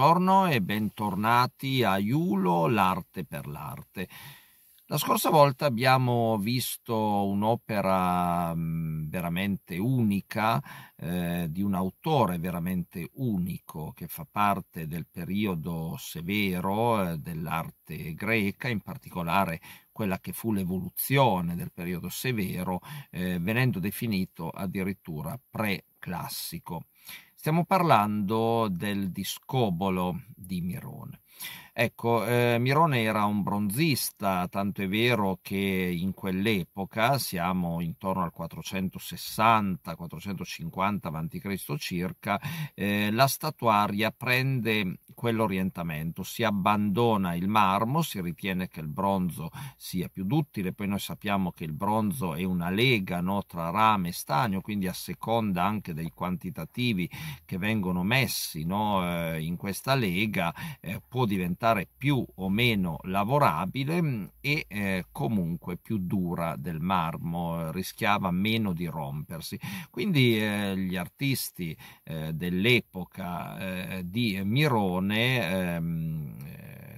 Buongiorno e bentornati a Iulo, l'arte per l'arte. La scorsa volta abbiamo visto un'opera mm, veramente unica eh, di un autore veramente unico che fa parte del periodo severo eh, dell'arte greca, in particolare quella che fu l'evoluzione del periodo severo, eh, venendo definito addirittura preclassico. Stiamo parlando del discobolo di Mirone. Ecco, eh, Mirone era un bronzista, tanto è vero che in quell'epoca, siamo intorno al 460-450 a.C. circa, eh, la statuaria prende quell'orientamento, si abbandona il marmo, si ritiene che il bronzo sia più duttile, poi noi sappiamo che il bronzo è una lega no, tra rame e stagno, quindi a seconda anche dei quantitativi che vengono messi no, eh, in questa lega eh, può diventare diventare più o meno lavorabile mm, e eh, comunque più dura del marmo, eh, rischiava meno di rompersi. Quindi eh, gli artisti eh, dell'epoca eh, di Mirone ehm,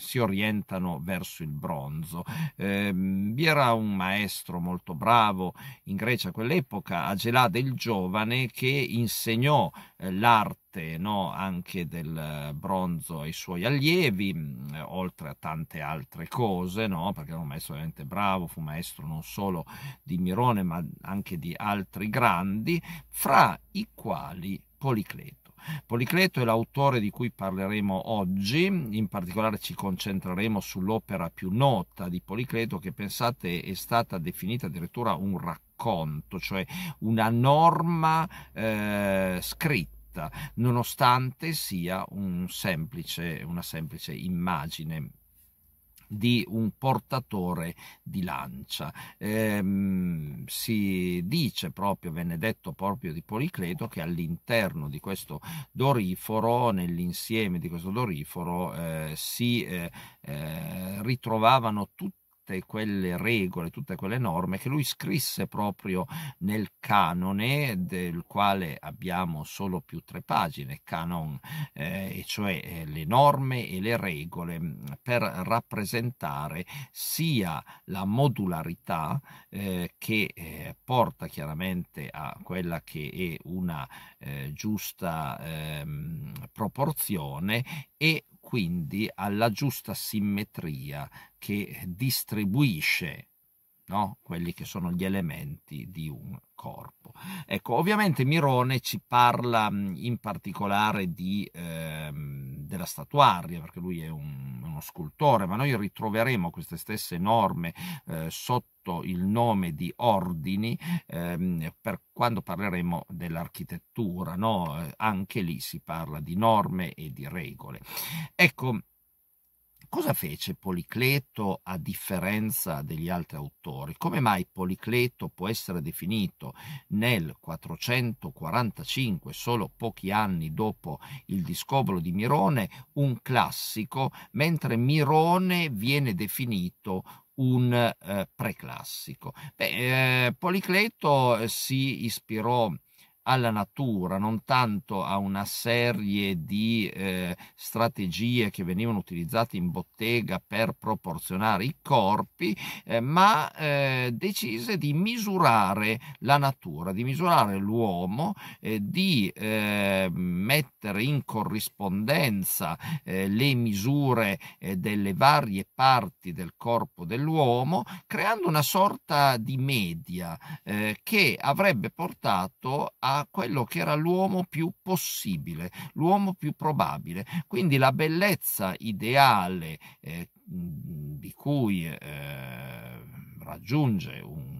si orientano verso il bronzo. Eh, vi era un maestro molto bravo in Grecia a quell'epoca, Agelà del Giovane, che insegnò eh, l'arte No, anche del eh, bronzo ai suoi allievi, mm, oltre a tante altre cose, no? perché era un maestro veramente bravo, fu maestro non solo di Mirone ma anche di altri grandi, fra i quali Policleto. Policleto è l'autore di cui parleremo oggi, in particolare ci concentreremo sull'opera più nota di Policleto che pensate è stata definita addirittura un racconto, cioè una norma eh, scritta nonostante sia un semplice, una semplice immagine di un portatore di lancia. Ehm, si dice proprio, venne detto proprio di Policleto, che all'interno di questo doriforo, nell'insieme di questo doriforo, eh, si eh, eh, ritrovavano tutti tutte quelle regole, tutte quelle norme che lui scrisse proprio nel canone del quale abbiamo solo più tre pagine, canon, eh, e cioè eh, le norme e le regole mm, per rappresentare sia la modularità eh, che eh, porta chiaramente a quella che è una eh, giusta ehm, proporzione e quindi alla giusta simmetria che distribuisce No? quelli che sono gli elementi di un corpo. Ecco, ovviamente Mirone ci parla in particolare di, ehm, della statuaria, perché lui è un uno scultore, ma noi ritroveremo queste stesse norme eh, sotto il nome di ordini ehm, per quando parleremo dell'architettura, no? Eh, anche lì si parla di norme e di regole. Ecco, Cosa fece Policleto a differenza degli altri autori? Come mai Policleto può essere definito nel 445, solo pochi anni dopo il discobolo di Mirone, un classico, mentre Mirone viene definito un eh, preclassico? Beh, eh, Policleto si ispirò alla natura, non tanto a una serie di eh, strategie che venivano utilizzate in bottega per proporzionare i corpi, eh, ma eh, decise di misurare la natura, di misurare l'uomo, eh, di eh, mettere in corrispondenza eh, le misure delle varie parti del corpo dell'uomo, creando una sorta di media che avrebbe portato a quello che era l'uomo più possibile, l'uomo più probabile. Quindi la bellezza ideale eh, di cui eh, raggiunge un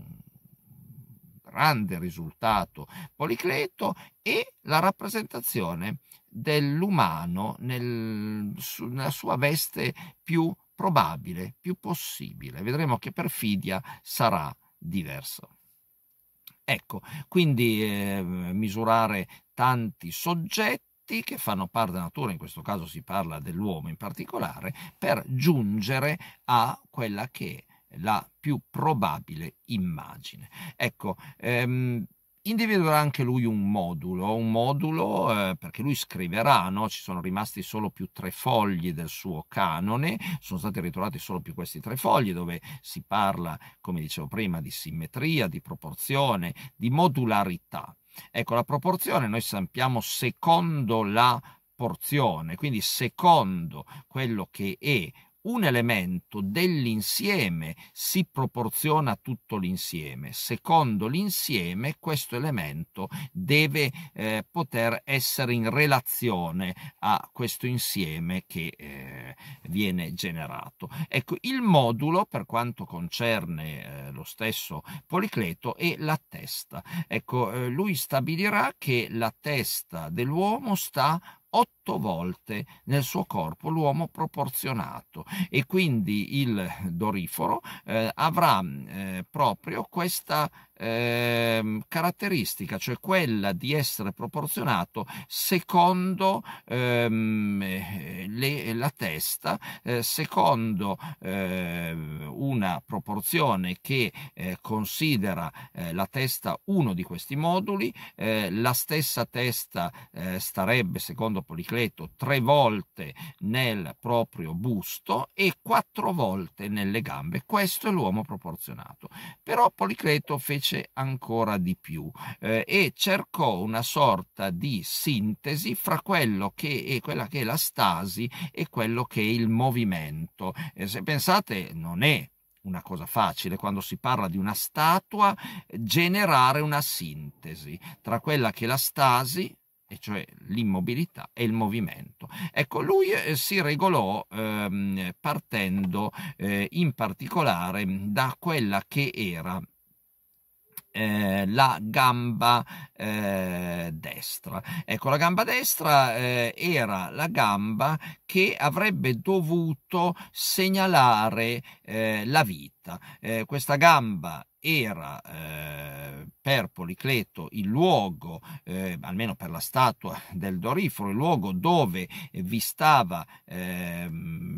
grande risultato Policleto e la rappresentazione dell'umano nel, nella sua veste più probabile, più possibile. Vedremo che perfidia sarà diverso. Ecco, quindi eh, misurare tanti soggetti che fanno parte della natura, in questo caso si parla dell'uomo in particolare, per giungere a quella che è la più probabile immagine. Ecco, ehm, individuerà anche lui un modulo, un modulo eh, perché lui scriverà, no? ci sono rimasti solo più tre fogli del suo canone, sono stati ritrovati solo più questi tre fogli dove si parla, come dicevo prima, di simmetria, di proporzione, di modularità. Ecco, la proporzione noi sappiamo secondo la porzione, quindi secondo quello che è un elemento dell'insieme si proporziona a tutto l'insieme. Secondo l'insieme questo elemento deve eh, poter essere in relazione a questo insieme che eh, viene generato. Ecco, il modulo per quanto concerne eh, lo stesso Policleto è la testa. Ecco, eh, lui stabilirà che la testa dell'uomo sta otto volte nel suo corpo l'uomo proporzionato e quindi il doriforo eh, avrà eh, proprio questa, eh, caratteristica, cioè quella di essere proporzionato secondo ehm, eh, le, la testa, eh, secondo eh, una proporzione che eh, considera eh, la testa uno di questi moduli, eh, la stessa testa starebbe, secondo Policleto, tre volte nel proprio busto e quattro volte nelle gambe. Questo è l'uomo proporzionato. Però Policleto fece ancora di più eh, e cercò una sorta di sintesi fra quello che è quella che è la stasi e quello che è il movimento. Eh, se pensate non è una cosa facile quando si parla di una statua generare una sintesi tra quella che è la stasi e cioè l'immobilità e il movimento. Ecco, lui eh, si regolò ehm, partendo eh, in particolare da quella che era eh, la gamba eh, destra. Ecco, la gamba destra eh, era la gamba che avrebbe dovuto segnalare eh, la vita. Eh, questa gamba era eh, per Policleto il luogo, eh, almeno per la statua del Doriforo, il luogo dove vi stava eh,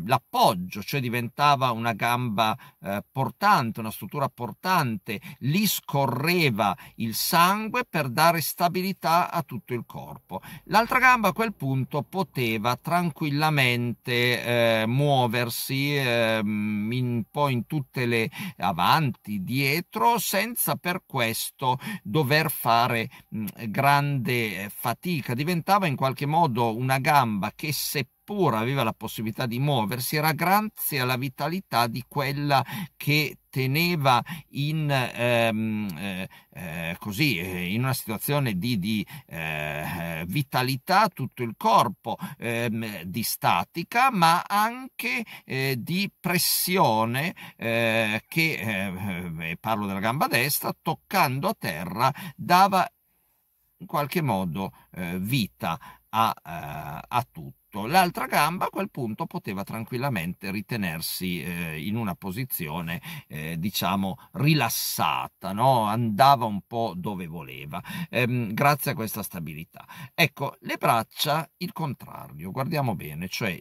l'appoggio, cioè diventava una gamba eh, portante, una struttura portante, lì scorreva il sangue per dare dare stabilità a tutto il corpo. L'altra gamba a quel punto poteva tranquillamente eh, muoversi eh, un po' in tutte le avanti, dietro, senza per questo dover fare mh, grande eh, fatica. Diventava in qualche modo una gamba che separava pur aveva la possibilità di muoversi, era grazie alla vitalità di quella che teneva in, ehm, eh, eh così, eh, in una situazione di, di eh, vitalità tutto il corpo, ehm, di statica, ma anche eh, di pressione che, parlo della gamba destra, toccando a terra dava in qualche modo vita a, a tutto tutto. L'altra gamba a quel punto poteva tranquillamente ritenersi eh, in una posizione, eh, diciamo, rilassata, no? andava un po' dove voleva, ehm, grazie a questa stabilità. Ecco, le braccia, il contrario, guardiamo bene, cioè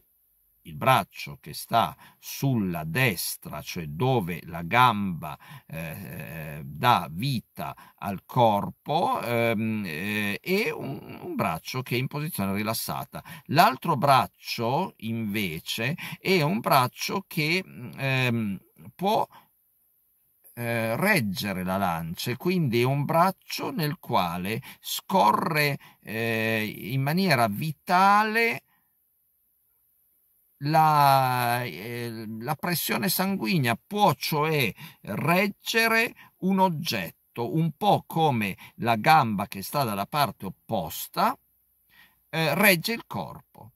il braccio che sta sulla destra, cioè dove la gamba eh, dà vita al corpo, ehm, eh, e un, un, braccio che è in posizione rilassata. L'altro braccio, invece, è un braccio che ehm, può eh, reggere la lancia quindi è un braccio nel quale scorre eh, in maniera vitale la, eh, la pressione sanguigna può cioè reggere un oggetto, un po' come la gamba che sta dalla parte opposta eh, regge il corpo.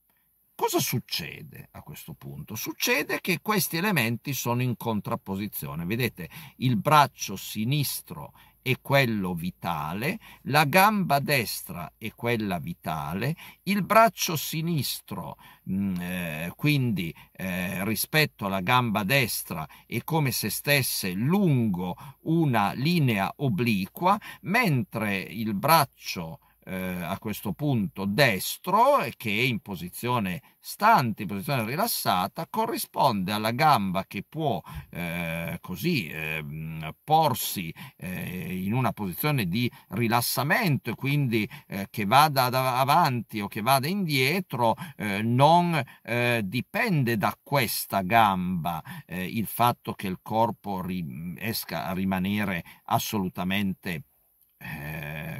Cosa succede a questo punto? Succede che questi elementi sono in contrapposizione. Vedete, il braccio sinistro e quello vitale, la gamba destra e quella vitale, il braccio sinistro, mm, eh, quindi eh, rispetto alla gamba destra è come se stesse lungo una linea obliqua, mentre il braccio eh, a questo punto destro e che in posizione stante, in posizione rilassata, corrisponde alla gamba che può eh, così ehm, eh, porsi in una posizione di rilassamento e quindi eh, che vada avanti o che vada indietro eh, non eh, dipende da questa gamba il fatto che il corpo riesca a rimanere assolutamente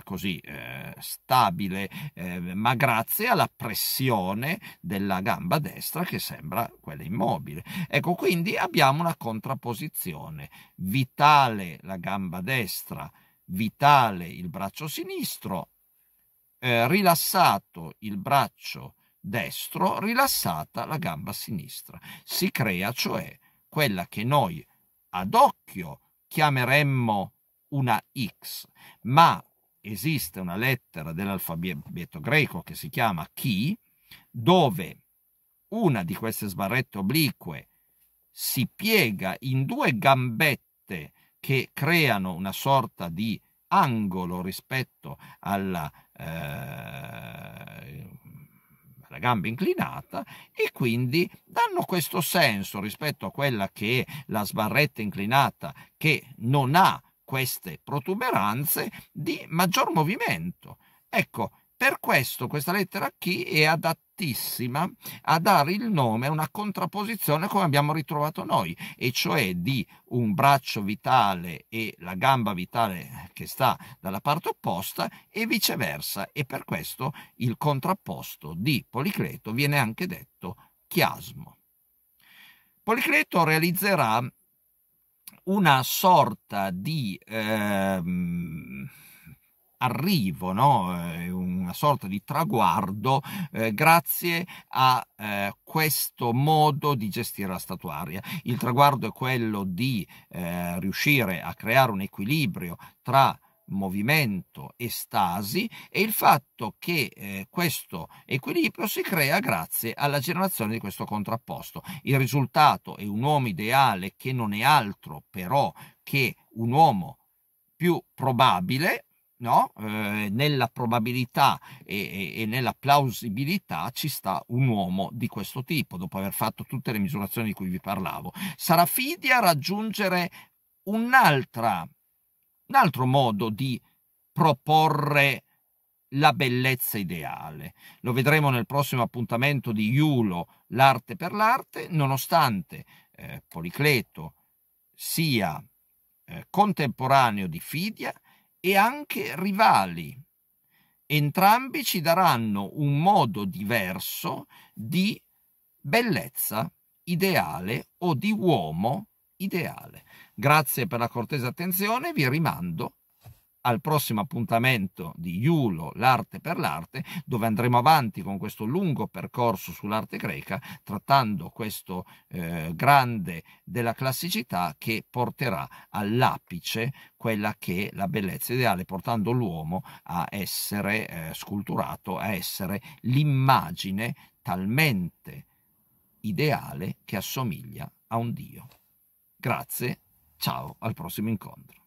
così eh, stabile, eh, ma grazie alla pressione della gamba destra che sembra quella immobile. Ecco, quindi abbiamo una contrapposizione. Vitale la gamba destra, vitale il braccio sinistro, eh, rilassato il braccio destro, rilassata la gamba sinistra. Si crea cioè quella che noi ad occhio chiameremmo una X, ma esiste una lettera dell'alfabeto greco che si chiama chi, dove una di queste sbarrette oblique si piega in due gambette che creano una sorta di angolo rispetto alla, eh, alla, gamba inclinata e quindi danno questo senso rispetto a quella che è la sbarretta inclinata che non ha queste protuberanze di maggior movimento. Ecco, per questo questa lettera chi è adattissima a dare il nome a una contrapposizione come abbiamo ritrovato noi, e cioè di un braccio vitale e la gamba vitale che sta dalla parte opposta e viceversa. E per questo il contrapposto di Policleto viene anche detto chiasmo. Policleto realizzerà una sorta di ehm, arrivo, no? Eh, una sorta di traguardo eh, grazie a eh, questo modo di gestire la statuaria. Il traguardo è quello di eh, riuscire a creare un equilibrio tra movimento e stasi e il fatto che eh, questo equilibrio si crea grazie alla generazione di questo contrapposto. Il risultato è un uomo ideale che non è altro però che un uomo più probabile, no? Eh, nella probabilità e, e, e, nella plausibilità ci sta un uomo di questo tipo, dopo aver fatto tutte le misurazioni di cui vi parlavo. Sarà fidi a raggiungere un'altra un altro modo di proporre la bellezza ideale. Lo vedremo nel prossimo appuntamento di Iulo, l'arte per l'arte, nonostante eh, Policleto sia eh, contemporaneo di Fidia e anche rivali. Entrambi ci daranno un modo diverso di bellezza ideale o di uomo ideale. Grazie per la cortese attenzione, vi rimando al prossimo appuntamento di Iulo, l'arte per l'arte, dove andremo avanti con questo lungo percorso sull'arte greca, trattando questo eh, grande della classicità che porterà all'apice quella che è la bellezza ideale, portando l'uomo a essere eh, sculturato, a essere l'immagine talmente ideale che assomiglia a un Dio. Grazie Ciao, al prossimo incontro.